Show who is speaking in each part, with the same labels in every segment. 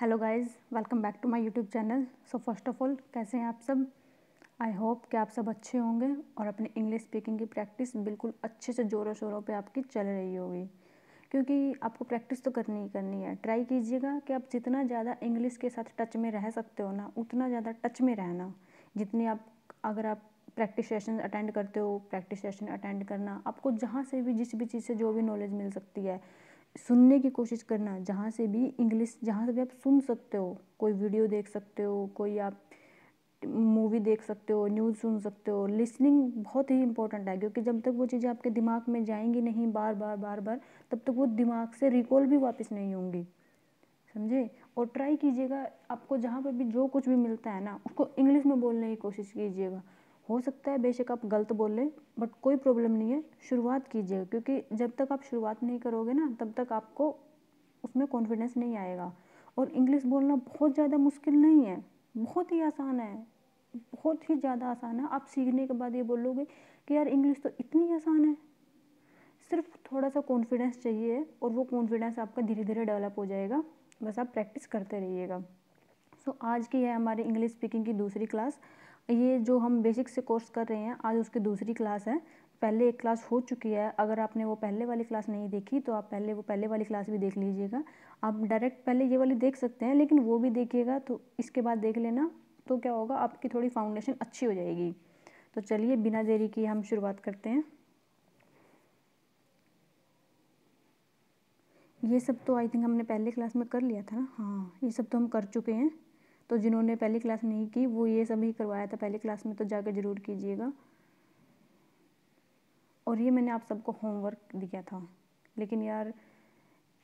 Speaker 1: hello guys welcome back to my YouTube channel so first of all कैसे हैं आप सब आई होप कि आप सब अच्छे होंगे और अपने इंग्लिश स्पीकिंग की प्रैक्टिस बिल्कुल अच्छे से ज़ोरों शोरों पे आपकी चल रही होगी क्योंकि आपको प्रैक्टिस तो करनी ही करनी है ट्राई कीजिएगा कि आप जितना ज़्यादा इंग्लिश के साथ टच में रह सकते हो ना उतना ज़्यादा टच में रहना जितनी आप अगर आप प्रैक्टिस सेशन अटेंड करते हो प्रैक्टिस सेशन अटेंड करना आपको जहाँ से भी जिस भी चीज़ से जो भी नॉलेज मिल सकती है सुनने की कोशिश करना जहाँ से भी इंग्लिश जहाँ से भी आप सुन सकते हो कोई वीडियो देख सकते हो कोई आप मूवी देख सकते हो न्यूज़ सुन सकते हो लिसनिंग बहुत ही इंपॉर्टेंट है क्योंकि जब तक वो चीज़ें आपके दिमाग में जाएंगी नहीं बार बार बार बार तब तक वो दिमाग से रिकॉल भी वापस नहीं होंगी समझे और ट्राई कीजिएगा आपको जहाँ पर भी जो कुछ भी मिलता है ना उसको इंग्लिश में बोलने की कोशिश कीजिएगा हो सकता है बेशक आप गलत बोल लें बट कोई प्रॉब्लम नहीं है शुरुआत कीजिएगा क्योंकि जब तक आप शुरुआत नहीं करोगे ना तब तक आपको उसमें कॉन्फिडेंस नहीं आएगा और इंग्लिश बोलना बहुत ज़्यादा मुश्किल नहीं है बहुत ही आसान है बहुत ही ज़्यादा आसान है आप सीखने के बाद ये बोलोगे कि यार इंग्लिश तो इतनी आसान है सिर्फ थोड़ा सा कॉन्फिडेंस चाहिए और वो कॉन्फिडेंस आपका धीरे धीरे डेवलप हो जाएगा बस आप प्रैक्टिस करते रहिएगा सो so, आज की है हमारी इंग्लिश स्पीकिंग की दूसरी क्लास ये जो हम बेसिक से कोर्स कर रहे हैं आज उसकी दूसरी क्लास है पहले एक क्लास हो चुकी है अगर आपने वो पहले वाली क्लास नहीं देखी तो आप पहले वो पहले वाली क्लास भी देख लीजिएगा आप डायरेक्ट पहले ये वाली देख सकते हैं लेकिन वो भी देखिएगा तो इसके बाद देख लेना तो क्या होगा आपकी थोड़ी फाउंडेशन अच्छी हो जाएगी तो चलिए बिना देरी की हम शुरुआत करते हैं ये सब तो आई थिंक हमने पहले क्लास में कर लिया था ना हाँ ये सब तो हम कर चुके हैं तो जिन्होंने पहली क्लास नहीं की वो ये सभी करवाया था पहली क्लास में तो जाकर ज़रूर कीजिएगा और ये मैंने आप सबको होमवर्क दिया था लेकिन यार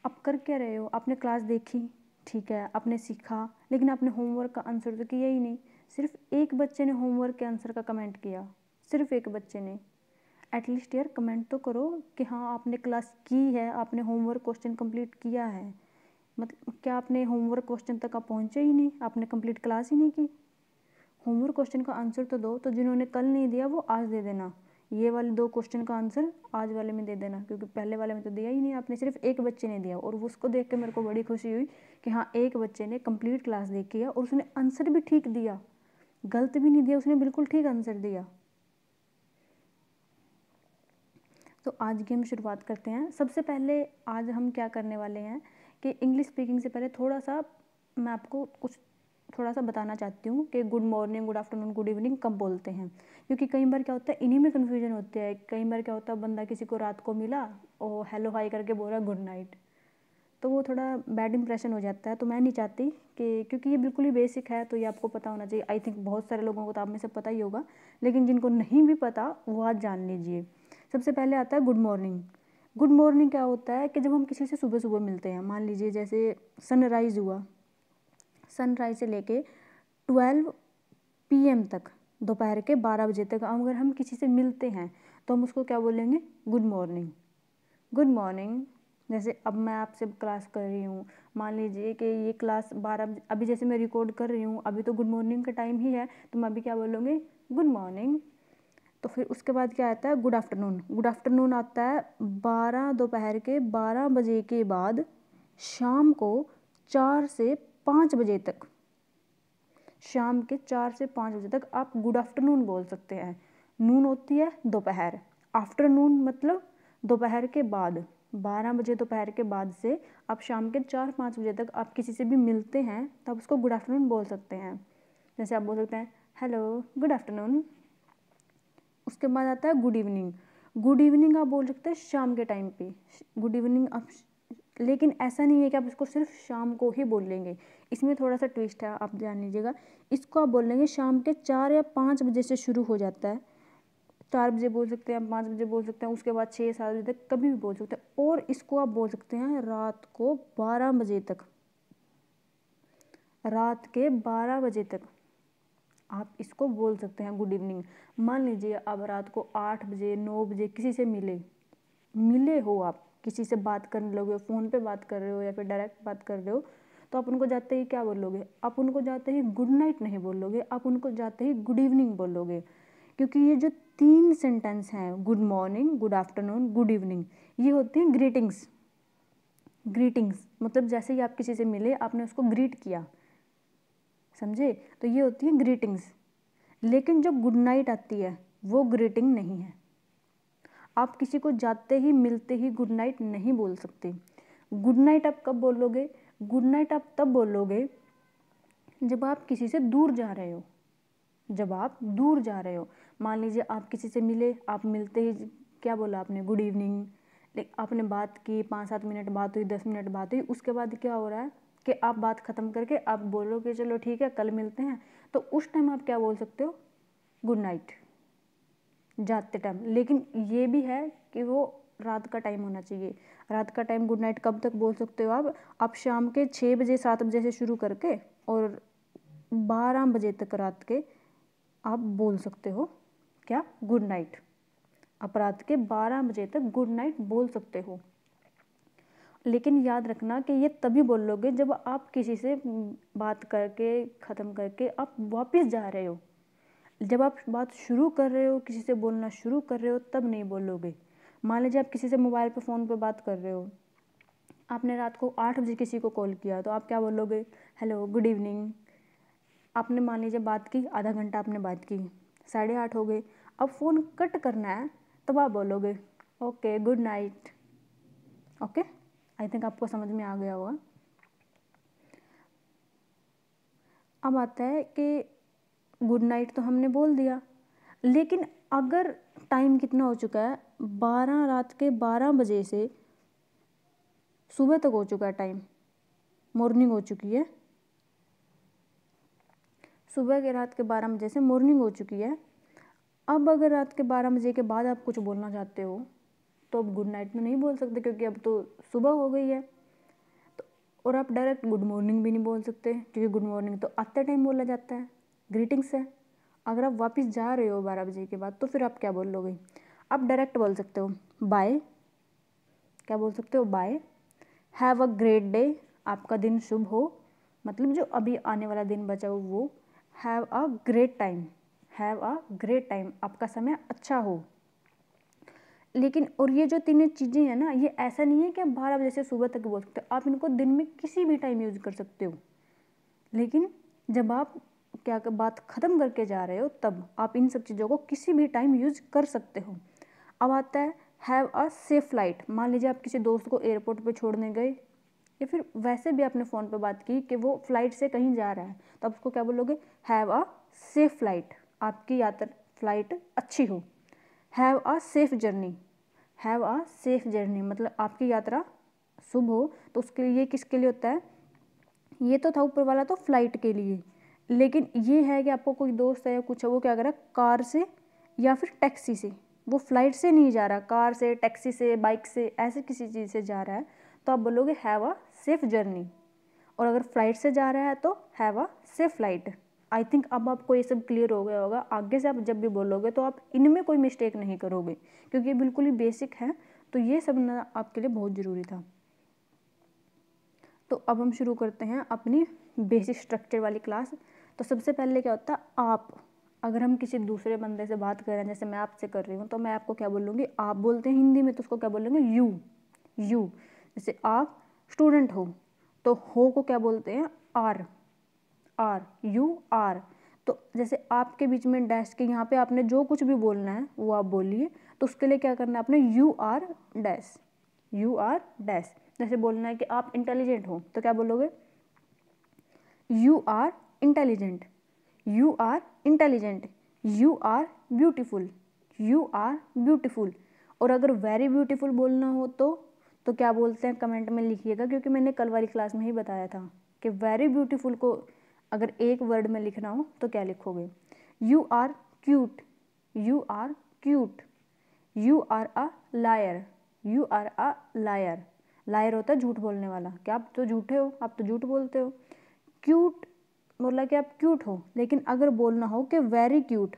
Speaker 1: आप कर क्या रहे हो आपने क्लास देखी ठीक है आपने सीखा लेकिन आपने होमवर्क का आंसर तो किया ही नहीं सिर्फ एक बच्चे ने होमवर्क के आंसर का कमेंट किया सिर्फ एक बच्चे ने एटलीस्ट यार कमेंट तो करो कि हाँ आपने क्लास की है आपने होमवर्क क्वेश्चन कंप्लीट किया है मतलब क्या आपने होमवर्क क्वेश्चन तक आप पहुँचे ही नहीं आपने कंप्लीट क्लास ही नहीं की होमवर्क क्वेश्चन का आंसर तो दो तो जिन्होंने कल नहीं दिया वो आज दे देना ये वाले दो क्वेश्चन का आंसर आज वाले में दे देना क्योंकि पहले वाले में तो दिया ही नहीं आपने सिर्फ एक बच्चे ने दिया और उसको देख के मेरे को बड़ी खुशी हुई कि हाँ एक बच्चे ने कंप्लीट क्लास देखी है और उसने आंसर भी ठीक दिया गलत भी नहीं दिया उसने बिल्कुल ठीक आंसर दिया तो आज की हम शुरुआत करते हैं सबसे पहले आज हम क्या करने वाले हैं कि इंग्लिश स्पीकिंग से पहले थोड़ा सा मैं आपको कुछ थोड़ा सा बताना चाहती हूँ कि good morning good afternoon good evening कब बोलते हैं क्योंकि कई बार क्या होता है इन्हीं में कन्फ्यूजन होती है कई बार क्या होता है बंदा किसी को रात को मिला और हेलो हाई करके बोला गुड नाइट तो वो थोड़ा बैड इंप्रेशन हो जाता है तो मैं नहीं चाहती कि क्योंकि ये बिल्कुल ही बेसिक है तो ये आपको पता होना चाहिए आई थिंक बहुत सारे लोगों को तो आप में से पता ही होगा लेकिन जिनको नहीं भी पता वो आज जान लीजिए सबसे पहले आता है गुड मॉर्निंग गुड मॉर्निंग क्या होता है कि जब हम किसी से सुबह सुबह मिलते हैं मान लीजिए जैसे सनराइज़ हुआ सनराइज़ से लेके ट्वेल्व पीएम तक दोपहर के बारह बजे तक अगर हम किसी से मिलते हैं तो हम उसको क्या बोलेंगे गुड मॉर्निंग गुड मॉर्निंग जैसे अब मैं आपसे क्लास कर रही हूँ मान लीजिए कि ये क्लास बारह अभी जैसे मैं रिकॉर्ड कर रही हूँ अभी तो गुड मॉर्निंग का टाइम ही है तो मैं अभी क्या बोलूँगी गुड मॉर्निंग तो फिर उसके बाद क्या आता है गुड आफ्टरनून गुड आफ्टरनून आता है बारह दोपहर के बारह बजे के बाद शाम को चार से पाँच बजे तक शाम के चार से पाँच बजे तक आप गुड आफ्टरनून बोल सकते हैं नून होती है दोपहर आफ्टरनून मतलब दोपहर के बाद बारह बजे दोपहर के बाद से आप शाम के चार पाँच बजे तक आप किसी से भी मिलते हैं तो आप उसको गुड आफ्टरनून बोल सकते हैं जैसे आप बोल सकते हैं हेलो गुड आफ्टरनून उसके बाद आता है गुड इवनिंग गुड इवनिंग आप बोल सकते हैं शाम के टाइम पे गुड इवनिंग आप लेकिन ऐसा नहीं है कि आप इसको सिर्फ शाम को ही बोल लेंगे इसमें थोड़ा सा ट्विस्ट है आप जान लीजिएगा इसको आप बोल लेंगे शाम के चार या पाँच बजे से शुरू हो जाता है चार बजे बोल सकते हैं आप पाँच बजे बोल सकते हैं उसके बाद छः सात बजे तक कभी भी बोल सकते हैं और इसको आप बोल सकते हैं रात को बारह बजे तक रात के बारह बजे तक आप इसको बोल सकते हैं गुड इवनिंग मान लीजिए आप रात को आठ बजे नौ बजे किसी से मिले मिले हो आप किसी से बात करने लगे फ़ोन पे बात कर रहे हो या फिर डायरेक्ट बात कर रहे हो तो आप उनको जाते ही क्या बोलोगे आप उनको जाते ही गुड नाइट नहीं बोलोगे आप उनको जाते ही गुड इवनिंग बोलोगे क्योंकि ये जो तीन सेंटेंस हैं good morning good afternoon good evening ये होती हैं ग्रीटिंग्स ग्रीटिंग्स मतलब जैसे ही आप किसी से मिले आपने उसको ग्रीट किया समझे तो ये होती है ग्रीटिंग्स लेकिन जो गुड नाइट आती है वो ग्रीटिंग नहीं है आप किसी को जाते ही मिलते ही गुड नाइट नहीं बोल सकते गुड नाइट आप कब बोलोगे गुड नाइट आप तब बोलोगे जब आप किसी से दूर जा रहे हो जब आप दूर जा रहे हो मान लीजिए आप किसी से मिले आप मिलते ही क्या बोला आपने गुड इवनिंग आपने बात की पाँच सात मिनट बात हुई दस मिनट बात हुई उसके बाद क्या हो रहा है कि आप बात ख़त्म करके आप बोलो कि चलो ठीक है कल मिलते हैं तो उस टाइम आप क्या बोल सकते हो गुड नाइट जाते टाइम लेकिन ये भी है कि वो रात का टाइम होना चाहिए रात का टाइम गुड नाइट कब तक बोल सकते हो आप आप शाम के छः बजे सात बजे से शुरू करके और बारह बजे तक रात के आप बोल सकते हो क्या गुड नाइट आप रात के बारह बजे तक गुड नाइट बोल सकते हो लेकिन याद रखना कि ये तभी बोलोगे जब आप किसी से बात करके ख़त्म करके आप वापस जा रहे हो जब आप बात शुरू कर रहे हो किसी से बोलना शुरू कर रहे हो तब नहीं बोलोगे मान लीजिए आप किसी से मोबाइल पर फ़ोन पर बात कर रहे हो आपने रात को आठ बजे किसी को कॉल किया तो आप क्या बोलोगे हेलो गुड इवनिंग आपने मान लीजिए बात की आधा घंटा आपने बात की साढ़े आठ हो गए अब फ़ोन कट करना है तब आप बोलोगे okay good night okay I think आपको समझ में आ गया होगा अब आता है कि गुड नाइट तो हमने बोल दिया लेकिन अगर टाइम कितना हो चुका है बारह रात के बारह बजे से सुबह तक हो चुका है टाइम मॉर्निंग हो चुकी है सुबह के रात के बारह बजे से मॉर्निंग हो चुकी है अब अगर रात के बारह बजे के बाद आप कुछ बोलना चाहते हो तो अब गुड नाइट में नहीं बोल सकते क्योंकि अब तो सुबह हो गई है तो और आप डायरेक्ट गुड मॉर्निंग भी नहीं बोल सकते क्योंकि गुड मॉर्निंग तो आते टाइम बोला जाता है ग्रीटिंग्स है अगर आप वापस जा रहे हो बारह बजे के बाद तो फिर आप क्या बोल लोगे आप डायरेक्ट बोल सकते हो बाय क्या बोल सकते हो bye have a great day आपका दिन शुभ हो मतलब जो अभी आने वाला दिन बचा हो वो have a great time have a great time आपका समय अच्छा हो लेकिन और ये जो तीन चीज़ें हैं ना ये ऐसा नहीं है कि आप बारह बजे से सुबह तक बोल सकते हो आप इनको दिन में किसी भी टाइम यूज़ कर सकते हो लेकिन जब आप क्या बात ख़त्म करके जा रहे हो तब आप इन सब चीज़ों को किसी भी टाइम यूज़ कर सकते हो अब आता है हैव अ सेफ फ्लाइट मान लीजिए आप किसी दोस्त को एयरपोर्ट पर छोड़ने गए या फिर वैसे भी आपने फ़ोन पर बात की कि वो फ्लाइट से कहीं जा रहा है तो आप उसको क्या बोलोगे हैव अ सेफ फ्लाइट आपकी यात्रा फ्लाइट अच्छी हो have a safe journey have a safe journey मतलब आपकी यात्रा शुभ हो तो उसके लिए ये किसके लिए होता है ये तो था ऊपर वाला तो फ्लाइट के लिए लेकिन ये है कि आपको कोई दोस्त है या कुछ है वो क्या कर रहा है कार से या फिर टैक्सी से वो फ्लाइट से नहीं जा रहा कार से टैक्सी से बाइक से ऐसे किसी चीज़ से जा रहा है तो आप बोलोगे हैव अ सेफ जर्नी और अगर फ्लाइट से जा रहा है तो have a safe flight I think अब आपको ये सब क्लियर हो गया होगा आगे से आप जब भी बोलोगे तो आप इनमें कोई मिस्टेक नहीं करोगे क्योंकि ये बिल्कुल ही बेसिक है तो ये सब ना आपके लिए बहुत ज़रूरी था तो अब हम शुरू करते हैं अपनी बेसिक स्ट्रक्चर वाली क्लास तो सबसे पहले क्या होता है आप अगर हम किसी दूसरे बंदे से बात कर रहे हैं जैसे मैं आपसे कर रही हूँ तो मैं आपको क्या बोलूँगी आप बोलते हैं हिंदी में तो उसको क्या बोलेंगे यू यू जैसे आप स्टूडेंट हो तो हो को क्या बोलते हैं आर आर यू आर तो जैसे आपके बीच में डैश के यहाँ पे आपने जो कुछ भी बोलना है वो आप बोलिए तो उसके लिए क्या करना है आपने you are dash you are dash जैसे बोलना है कि आप इंटेलिजेंट हो तो क्या बोलोगे you are intelligent you are intelligent you are beautiful you are beautiful और अगर वेरी ब्यूटिफुल बोलना हो तो तो क्या बोलते हैं कमेंट में लिखिएगा क्योंकि मैंने कल वाली क्लास में ही बताया था कि वेरी ब्यूटीफुल को अगर एक वर्ड में लिखना हो तो क्या लिखोगे you are cute you are cute you are a liar you are a liar liar होता है झूठ बोलने वाला क्या आप तो झूठे हो आप तो झूठ बोलते हो क्यूट बोला कि आप क्यूट हो लेकिन अगर बोलना हो कि वेरी क्यूट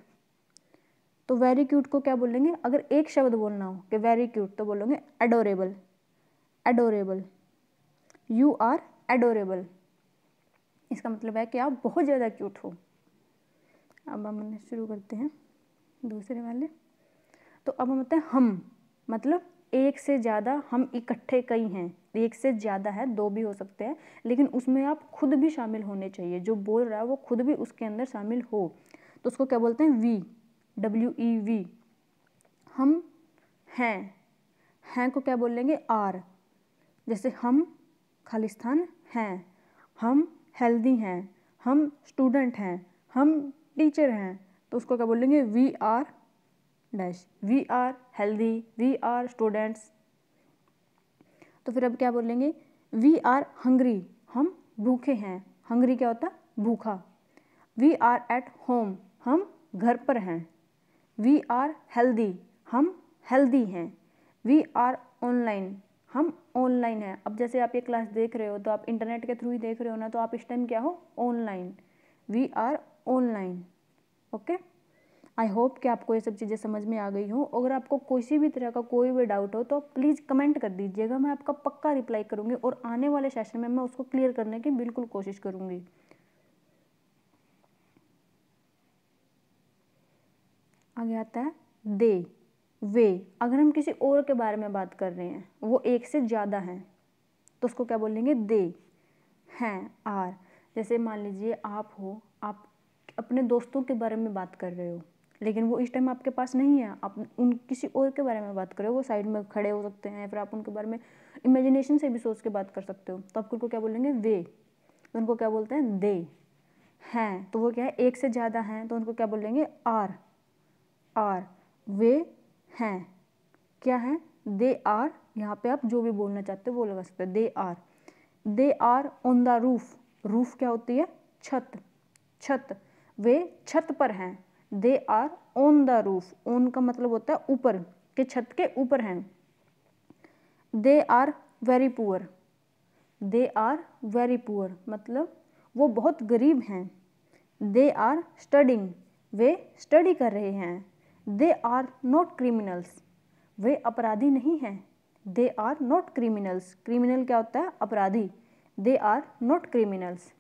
Speaker 1: तो वेरी क्यूट को क्या बोलेंगे अगर एक शब्द बोलना हो कि वेरी क्यूट तो बोलोगे adorable adorable you are adorable इसका मतलब है कि आप बहुत ज़्यादा क्यूट हो अब हम शुरू करते हैं दूसरे वाले तो अब हम होते हैं हम मतलब एक से ज़्यादा हम इकट्ठे कई हैं एक से ज़्यादा है दो भी हो सकते हैं लेकिन उसमें आप खुद भी शामिल होने चाहिए जो बोल रहा है वो खुद भी उसके अंदर शामिल हो तो उसको क्या बोलते हैं वी डब्ल्यू ई वी हम हैं हैं को क्या बोलेंगे आर जैसे हम खालिस्तान हैं हम हेल्दी हैं हम स्टूडेंट हैं हम टीचर हैं तो उसको क्या बोलेंगे we are dash we are healthy we are students तो फिर अब क्या बोलेंगे वी आर हंग्री हम भूखे हैं हंग्री क्या होता भूखा वी आर एट होम हम घर पर हैं वी आर हेल्दी हम हेल्दी हैं वी आर ऑनलाइन हम ऑनलाइन हैं अब जैसे आप ये क्लास देख रहे हो तो आप इंटरनेट के थ्रू ही देख रहे हो ना तो आप इस टाइम क्या हो online we are online okay I hope कि आपको ये सब चीज़ें समझ में आ गई हो अगर आपको किसी भी तरह का कोई भी डाउट हो तो आप प्लीज़ कमेंट कर दीजिएगा मैं आपका पक्का रिप्लाई करूँगी और आने वाले सेशन में मैं उसको क्लियर करने की बिल्कुल कोशिश करूँगी आगे आता है दे वे अगर हम किसी और के बारे में बात कर रहे हैं वो एक से ज़्यादा हैं तो उसको क्या बोलेंगे दे हैं आर जैसे मान लीजिए आप हो आप अपने दोस्तों के बारे में बात कर रहे हो लेकिन वो इस टाइम आपके पास नहीं है आप उन किसी और के बारे में बात कर रहे हो वो साइड में खड़े हो सकते हैं फिर आप उनके बारे में इमेजिनेशन से भी सोच के बात कर सकते हो तो आप उनको क्या बोलेंगे वे तो उनको क्या बोलते हैं दे हैं तो वो क्या है एक से ज़्यादा हैं तो उनको क्या बोलेंगे आर आर वे हैं क्या है दे आर यहाँ पे आप जो भी बोलना चाहते हो वो लगा सकते हैं they are they are on the roof roof क्या होती है छत छत वे छत पर हैं they are on the roof on का मतलब होता है ऊपर के छत के ऊपर हैं they are very poor they are very poor मतलब वो बहुत गरीब हैं दे आर स्टडिंग वे स्टडी कर रहे हैं दे आर नॉट क्रिमिनल्स वे अपराधी नहीं हैं they are not criminals criminal क्या होता है अपराधी they are not criminals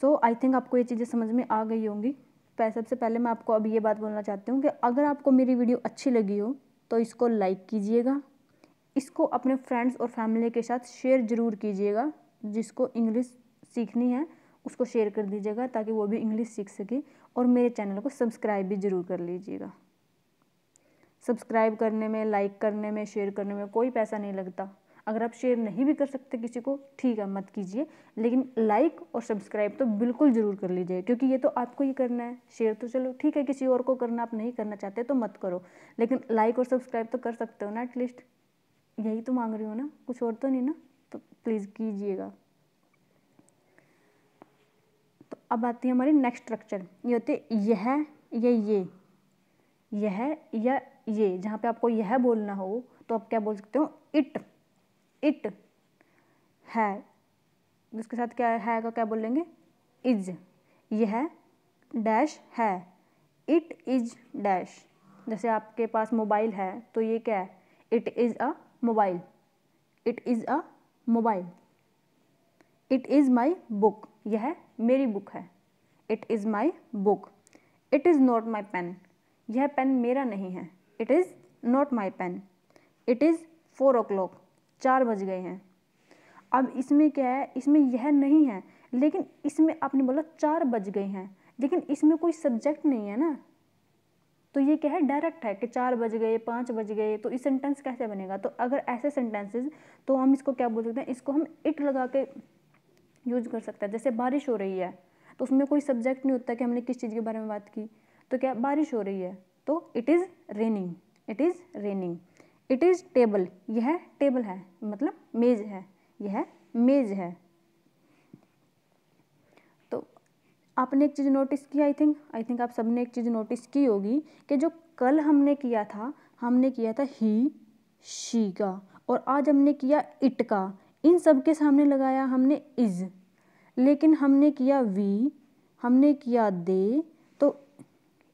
Speaker 1: so I think आपको ये चीज़ें समझ में आ गई होंगी सबसे पहले मैं आपको अब ये बात बोलना चाहती हूँ कि अगर आपको मेरी वीडियो अच्छी लगी हो तो इसको लाइक कीजिएगा इसको अपने फ्रेंड्स और फैमिली के साथ शेयर ज़रूर कीजिएगा जिसको इंग्लिश सीखनी है उसको शेयर कर दीजिएगा ताकि वो भी इंग्लिश सीख सके और मेरे चैनल को सब्सक्राइब भी ज़रूर कर लीजिएगा सब्सक्राइब करने में लाइक करने में शेयर करने में कोई पैसा नहीं लगता अगर आप शेयर नहीं भी कर सकते किसी को ठीक है मत कीजिए लेकिन लाइक और सब्सक्राइब तो बिल्कुल ज़रूर कर लीजिए क्योंकि ये तो आपको ही करना है शेयर तो चलो ठीक है किसी और को करना आप नहीं करना चाहते तो मत करो लेकिन लाइक और सब्सक्राइब तो कर सकते हो ना एटलीस्ट यही तो मांग रही हो ना कुछ और तो नहीं ना तो प्लीज़ कीजिएगा अब आती है हमारी नेक्स्ट स्ट्रक्चर ये होते यह या ये यह या ये जहाँ पे आपको यह बोलना हो तो आप क्या बोल सकते हो इट इट है इसके साथ क्या है का क्या बोलेंगे इज यह डैश है इट इज डैश जैसे आपके पास मोबाइल है तो ये क्या है it is a mobile it is a mobile it is my book यह मेरी बुक है it is my book it is not my pen यह पेन मेरा नहीं है it is not my pen it is four o'clock चार बज गए हैं अब इसमें क्या है इसमें यह नहीं है लेकिन इसमें आपने बोला चार बज गए हैं लेकिन इसमें कोई सब्जेक्ट नहीं है ना तो ये क्या है डायरेक्ट है कि चार बज गए पाँच बज गए तो इस सेंटेंस कैसे बनेगा तो अगर ऐसे सेंटेंसेस तो हम इसको क्या बोल सकते हैं इसको हम इट लगा के यूज़ कर सकता है जैसे बारिश हो रही है तो उसमें कोई सब्जेक्ट नहीं होता कि हमने किस चीज़ के बारे में बात की तो क्या बारिश हो रही है तो it is raining it is raining it is table यह टेबल है मतलब मेज है यह मेज है तो आपने एक चीज़ नोटिस की आई थिंक आई थिंक आप सबने एक चीज़ नोटिस की होगी कि जो कल हमने किया था हमने किया था ही शी का और आज हमने किया इट का इन सब के सामने लगाया हमने इज़ लेकिन हमने किया वी हमने किया दे तो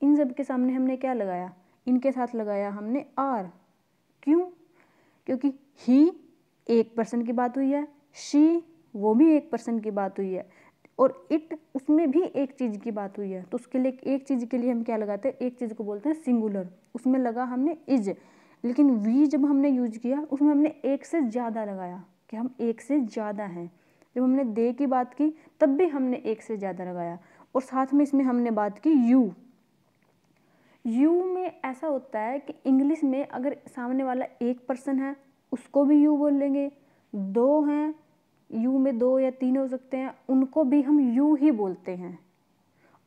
Speaker 1: इन सब के सामने हमने क्या लगाया इनके साथ लगाया हमने आर क्यों क्योंकि ही एक पर्सन की बात हुई है शी वो भी एक पर्सन की बात हुई है और इट उसमें भी एक चीज़ की बात हुई है तो उसके लिए एक चीज़ के लिए हम क्या लगाते हैं एक चीज़ को बोलते हैं सिंगुलर उसमें लगा हमने इज लेकिन वी जब हमने यूज किया उसमें हमने एक से ज़्यादा लगाया कि हम एक से ज़्यादा हैं जब हमने दे की बात की तब भी हमने एक से ज़्यादा लगाया और साथ में इसमें हमने बात की यू यू में ऐसा होता है कि इंग्लिश में अगर सामने वाला एक पर्सन है उसको भी यू बोल लेंगे दो हैं यू में दो या तीन हो सकते हैं उनको भी हम यू ही बोलते हैं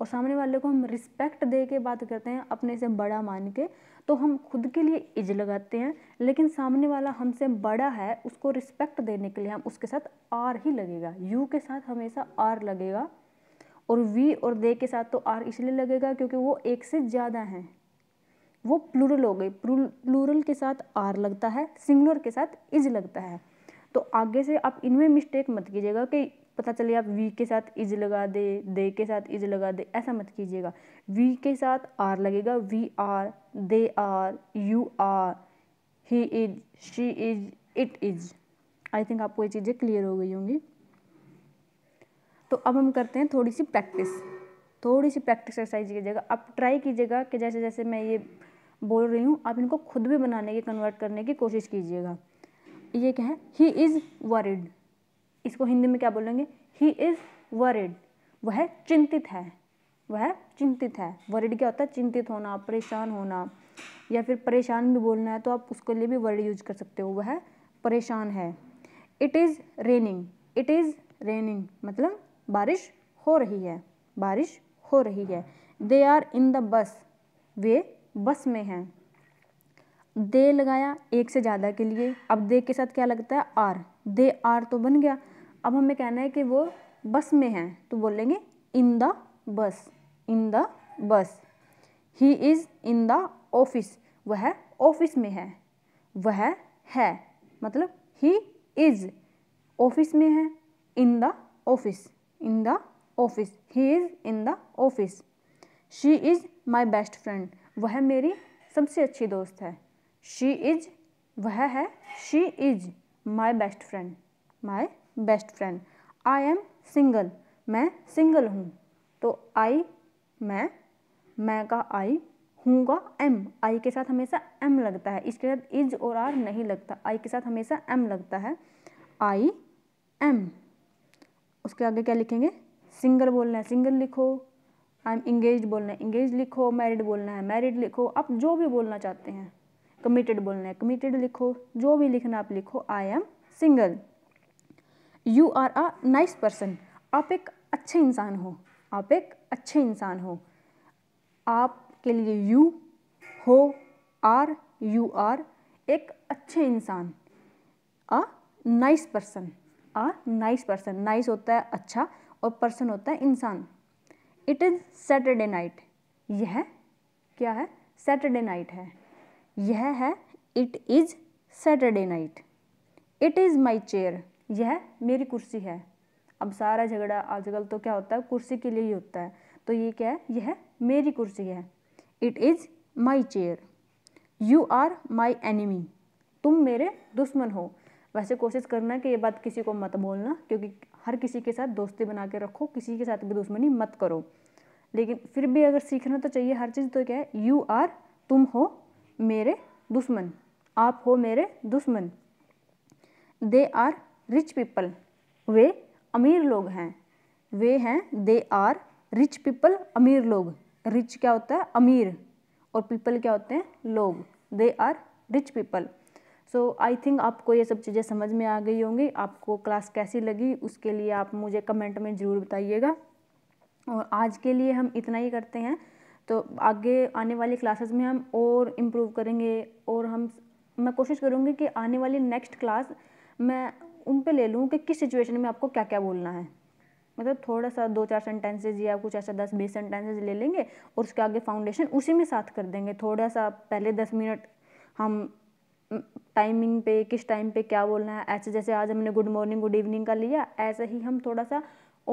Speaker 1: और सामने वाले को हम रिस्पेक्ट दे के बात करते हैं अपने से बड़ा मान के तो हम खुद के लिए इज लगाते हैं लेकिन सामने वाला हमसे बड़ा है उसको रिस्पेक्ट देने के लिए हम उसके साथ आर ही लगेगा यू के साथ हमेशा आर लगेगा और वी और दे के साथ तो आर इसलिए लगेगा क्योंकि वो एक से ज़्यादा हैं वो प्लूरल हो गई प्लूरल के साथ आर लगता है सिंगुलर के साथ इज लगता है तो आगे से आप इनमें मिस्टेक मत कीजिएगा कि पता चले आप वी के साथ इज लगा दे दे के साथ इज लगा दे ऐसा मत कीजिएगा वी के साथ आर लगेगा we are they are you are he is she is it is I think आपको ये चीज़ें क्लियर हो गई होंगी तो अब हम करते हैं थोड़ी सी प्रैक्टिस थोड़ी सी प्रैक्टिस एक्सरसाइज कीजिएगा आप ट्राई कीजिएगा कि जैसे जैसे मैं ये बोल रही हूँ आप इनको खुद भी बनाने की कन्वर्ट करने की कोशिश कीजिएगा ये क्या है ही इज़ वरिड इसको हिंदी में क्या बोलेंगे ही इज़ वरिड वह चिंतित है वह चिंतित है वरिड क्या होता है चिंतित होना परेशान होना या फिर परेशान भी बोलना है तो आप उसके लिए भी वर्ड यूज कर सकते हो वह परेशान है it is raining it is raining मतलब बारिश हो रही है बारिश हो रही है दे आर इन द बस वे बस में हैं दे लगाया एक से ज़्यादा के लिए अब दे के साथ क्या लगता है आर दे आर तो बन गया अब हमें कहना है कि वो बस में हैं तो बोलेंगे इन द बस in the bus he is in the office वह ऑफिस में है वह है मतलब ही इज़ ऑफिस में है in the office in the office he is in the office she is my best friend वह मेरी सबसे अच्छी दोस्त है शी इज़ वह है she is my best friend my best friend I am single मैं सिंगल हूँ तो आई मैं मैं का आई हूँ का एम आई के साथ हमेशा एम लगता है इसके साथ इज और आर नहीं लगता आई के साथ हमेशा एम लगता है आई एम उसके आगे क्या लिखेंगे सिंगल बोलना है सिंगल लिखो आई एम इंगेज बोलना है इंगेज लिखो मैरिड बोलना है मैरिड लिखो आप जो भी बोलना चाहते हैं कमिटेड बोलना है कमिटेड लिखो जो भी लिखना आप लिखो I am single you are a nice person आप एक अच्छे इंसान हो आप एक अच्छे इंसान हो आपके लिए यू हो आर यू आर एक अच्छे इंसान a nice person a nice person nice होता है अच्छा और पर्सन होता है इंसान इट इज़ सैटरडे नाइट यह क्या है सैटरडे नाइट है यह है it is Saturday night it is my chair यह मेरी कुर्सी है अब सारा झगड़ा आजकल तो क्या होता है कुर्सी के लिए ही होता है तो ये क्या है यह मेरी कुर्सी है it is my chair you are my enemy तुम मेरे दुश्मन हो वैसे कोशिश करना कि ये बात किसी को मत बोलना क्योंकि हर किसी के साथ दोस्ती बना के रखो किसी के साथ भी दुश्मनी मत करो लेकिन फिर भी अगर सीखना तो चाहिए हर चीज़ तो क्या है यू आर तुम हो मेरे दुश्मन आप हो मेरे दुश्मन दे आर रिच पीपल वे अमीर लोग हैं वे हैं दे आर रिच पीपल अमीर लोग रिच क्या होता है अमीर और पीपल क्या होते हैं लोग they are rich people so I think आपको ये सब चीज़ें समझ में आ गई होंगी आपको क्लास कैसी लगी उसके लिए आप मुझे कमेंट में ज़रूर बताइएगा और आज के लिए हम इतना ही करते हैं तो आगे आने वाली क्लासेस में हम और इम्प्रूव करेंगे और हम मैं कोशिश करूँगी कि आने वाली नेक्स्ट क्लास मैं उन पे ले लूँ कि किस सिचुएशन में आपको क्या क्या बोलना है मतलब थोड़ा सा दो चार सेंटेंसेज या कुछ ऐसा दस बीस सेंटेंसेज ले लेंगे और उसके आगे फाउंडेशन उसी में साथ कर देंगे थोड़ा सा पहले दस मिनट हम टाइमिंग पे किस टाइम पे क्या बोलना है ऐसे जैसे आज हमने गुड मॉर्निंग गुड इवनिंग का लिया ऐसे ही हम थोड़ा सा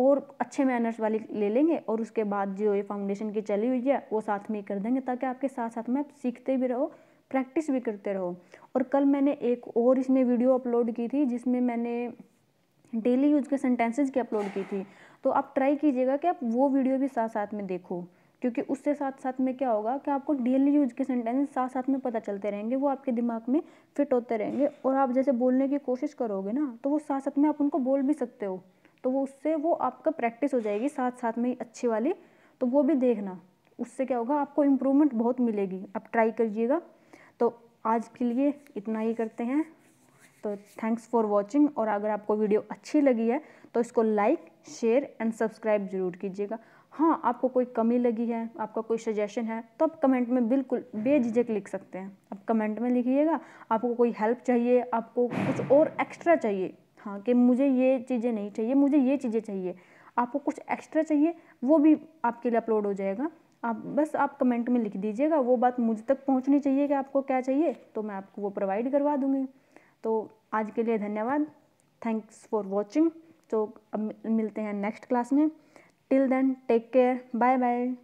Speaker 1: और अच्छे मैनर्स वाली ले लेंगे और उसके बाद जो ये फाउंडेशन की चली हुई है वो साथ में कर देंगे ताकि आपके साथ साथ में आप सीखते भी रहो प्रैक्टिस भी करते रहो और कल मैंने एक और इसमें वीडियो अपलोड की थी जिसमें मैंने डेली यूज के सेंटेंसेज की अपलोड की थी तो आप ट्राई कीजिएगा कि आप वो वीडियो भी साथ साथ में देखो क्योंकि उससे साथ साथ में क्या होगा कि आपको डेली यूज के सेंटेंस साथ साथ में पता चलते रहेंगे वो आपके दिमाग में फिट होते रहेंगे और आप जैसे बोलने की कोशिश करोगे ना तो वो साथ साथ में आप उनको बोल भी सकते हो तो वो उससे वो आपका प्रैक्टिस हो जाएगी साथ साथ में अच्छी वाली तो वो भी देखना उससे क्या होगा आपको इम्प्रूवमेंट बहुत मिलेगी आप ट्राई करिएगा आज के लिए इतना ही करते हैं तो थैंक्स फॉर वॉचिंग और अगर आपको वीडियो अच्छी लगी है तो इसको लाइक शेयर एंड सब्सक्राइब ज़रूर कीजिएगा हाँ आपको कोई कमी लगी है आपका कोई सजेशन है तो आप कमेंट में बिल्कुल बेझिझक लिख सकते हैं आप कमेंट में लिखिएगा आपको कोई हेल्प चाहिए आपको कुछ और एक्स्ट्रा चाहिए हाँ कि मुझे ये चीज़ें नहीं चाहिए मुझे ये चीज़ें चाहिए आपको कुछ एक्स्ट्रा चाहिए वो भी आपके लिए अपलोड हो जाएगा आप बस आप कमेंट में लिख दीजिएगा वो बात मुझ तक पहुंचनी चाहिए कि आपको क्या चाहिए तो मैं आपको वो प्रोवाइड करवा दूँगी तो आज के लिए धन्यवाद थैंक्स फॉर वॉचिंग तो अब मिलते हैं नेक्स्ट क्लास में till then take care bye bye